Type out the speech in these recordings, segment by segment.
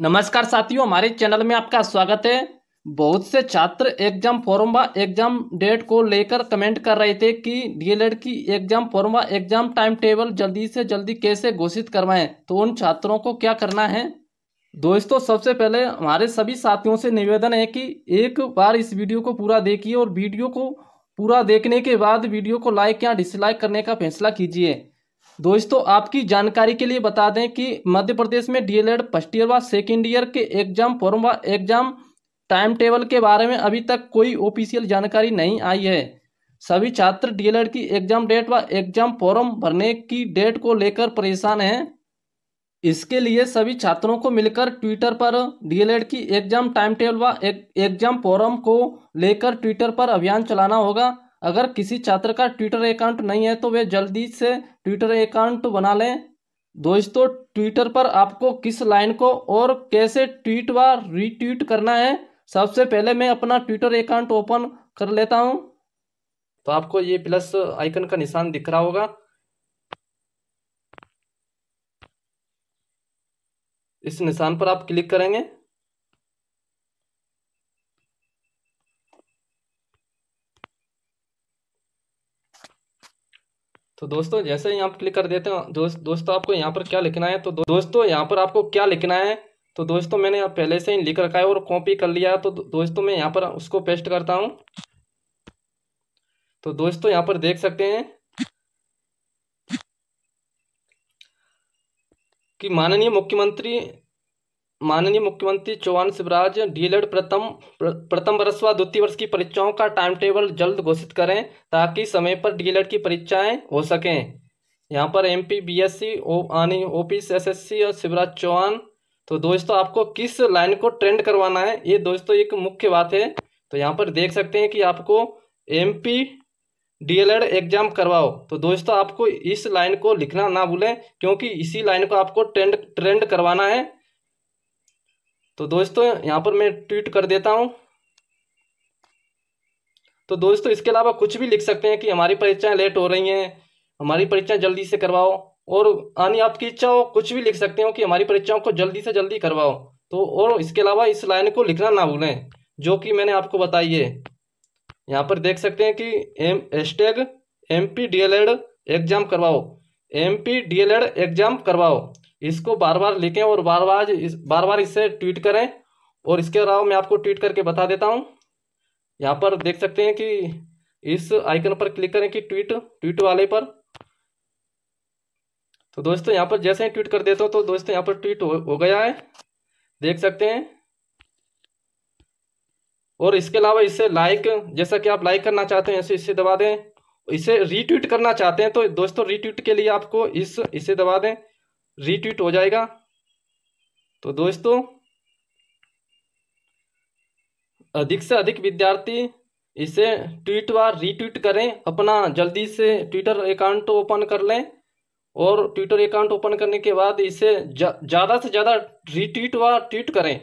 नमस्कार साथियों हमारे चैनल में आपका स्वागत है बहुत से छात्र एग्जाम फॉर्म व एग्जाम डेट को लेकर कमेंट कर रहे थे कि डीएलएड की एग्जाम फॉर्म व एग्जाम टाइम टेबल जल्दी से जल्दी कैसे घोषित करवाएं तो उन छात्रों को क्या करना है दोस्तों सबसे पहले हमारे सभी साथियों से निवेदन है कि एक बार इस वीडियो को पूरा देखिए और वीडियो को पूरा देखने के बाद वीडियो को लाइक या डिसलाइक करने का फैसला कीजिए दोस्तों आपकी जानकारी के लिए बता दें कि मध्य प्रदेश में डीएलएड फर्स्ट ईयर व सेकेंड ईयर के एग्जाम फॉर्म व एग्जाम टाइम टेबल के बारे में अभी तक कोई ऑफिशियल जानकारी नहीं आई है सभी छात्र डीएलएड की एग्जाम डेट व एग्जाम फॉर्म भरने की डेट को लेकर परेशान हैं इसके लिए सभी छात्रों को मिलकर ट्विटर पर डीएलएड की एग्जाम टाइम टेबल व एग्जाम फॉर्म को लेकर ट्विटर पर अभियान चलाना होगा अगर किसी छात्र का ट्विटर अकाउंट नहीं है तो वे जल्दी से ट्विटर अकाउंट बना लें दोस्तों ट्विटर पर आपको किस लाइन को और कैसे ट्वीट व रीट्वीट करना है सबसे पहले मैं अपना ट्विटर अकाउंट ओपन कर लेता हूं तो आपको ये प्लस आइकन का निशान दिख रहा होगा इस निशान पर आप क्लिक करेंगे तो दोस्तों जैसे ही आप क्लिक कर देते हैं दोस्त दोस्तों आपको यहाँ पर क्या लिखना है तो दो, दोस्तों यहाँ पर आपको क्या लिखना है तो दोस्तों मैंने पहले से ही लिख रखा है और कॉपी कर लिया तो दो, दोस्तों मैं यहाँ पर उसको पेस्ट करता हूँ तो दोस्तों यहाँ पर देख सकते हैं कि माननीय मुख्यमंत्री माननीय मुख्यमंत्री चौहान शिवराज एड प्रथम प्रथम वर्ष व द्वितीय वर्ष की परीक्षाओं का टाइम टेबल जल्द घोषित करें ताकि समय पर एड की परीक्षाएं हो सकें यहाँ पर M P B S C O यानी O P S S C और शिवराज चौहान तो दोस्तों आपको किस लाइन को ट्रेंड करवाना है ये दोस्तों एक मुख्य बात है तो यहाँ पर देख सकते हैं कि आपको एम पी डीएलएड एग्जाम करवाओ तो दोस्तों आपको इस लाइन को लिखना ना भूलें क्योंकि इसी लाइन को आपको ट्रेंड ट्रेंड करवाना है तो दोस्तों यहाँ पर मैं ट्वीट कर देता हूँ तो दोस्तों इसके अलावा कुछ भी लिख सकते हैं कि हमारी परीक्षाएं लेट हो रही हैं हमारी परीक्षाएं जल्दी से करवाओ और आनी आपकी इच्छा हो कुछ भी लिख सकते हो कि हमारी परीक्षाओं को जल्दी से जल्दी करवाओ तो और इसके अलावा इस लाइन को लिखना ना भूलें जो कि मैंने आपको बताई है यहाँ पर देख सकते हैं कि M hashtag M P D L Ed exam करवाओ M P D L Ed exam करवाओ इसको बार बार लिखें और बार बार इस बार बार इससे ट्वीट करें और इसके अलावा मैं आपको ट्वीट करके बता देता हूं यहाँ पर देख सकते हैं कि इस आइकन पर क्लिक करें कि ट्वीट ट्वीट वाले पर तो दोस्तों यहाँ पर जैसे ही ट्वीट कर देता हूं तो दोस्तों यहाँ पर ट्वीट हो, हो गया है देख सकते हैं और इसके अलावा इसे लाइक जैसा कि आप लाइक करना चाहते हैं ऐसे इसे दबा दें इसे रीट्वीट करना चाहते हैं तो दोस्तों रीट्वीट के लिए आपको इस इसे दबा दें रीट्वीट हो जाएगा तो दोस्तों अधिक से अधिक विद्यार्थी इसे ट्वीट व रीट्वीट करें अपना जल्दी से ट्विटर अकाउंट ओपन कर लें और ट्विटर अकाउंट ओपन करने के बाद इसे ज़्यादा से ज़्यादा रीट्वीट व ट्वीट करें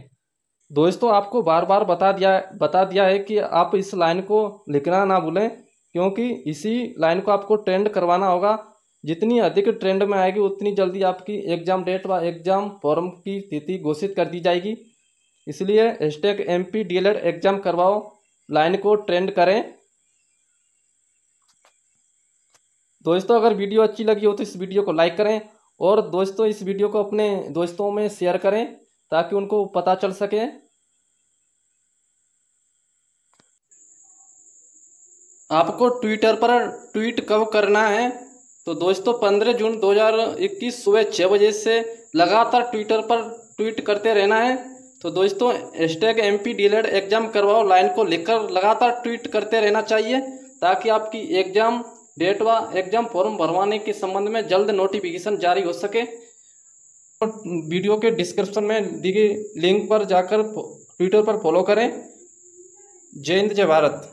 दोस्तों आपको बार बार बता दिया बता दिया है कि आप इस लाइन को लिखना ना भूलें क्योंकि इसी लाइन को आपको ट्रेंड करवाना होगा जितनी अधिक ट्रेंड में आएगी उतनी जल्दी आपकी एग्जाम डेट व एग्जाम फॉर्म की तिथि घोषित कर दी जाएगी इसलिए hashtag M P D exam करवाओ लाइन को ट्रेंड करें दोस्तों अगर वीडियो अच्छी लगी हो तो इस वीडियो को लाइक करें और दोस्तों इस वीडियो को अपने दोस्तों में शेयर करें ताकि उनको पता चल सके आपको ट्विटर पर ट्वीट कब करना है तो दोस्तों 15 जून 2021 सुबह छः बजे से लगातार ट्विटर पर ट्वीट करते रहना है तो दोस्तों एस्टेग एम पी एग्ज़ाम करवाओ लाइन को लिखकर लगातार ट्वीट करते रहना चाहिए ताकि आपकी एग्ज़ाम डेट व एग्ज़ाम फॉर्म भरवाने के संबंध में जल्द नोटिफिकेशन जारी हो सके और वीडियो के डिस्क्रिप्शन में दी गई लिंक पर जाकर ट्विटर पर फॉलो करें जय हिंद जय भारत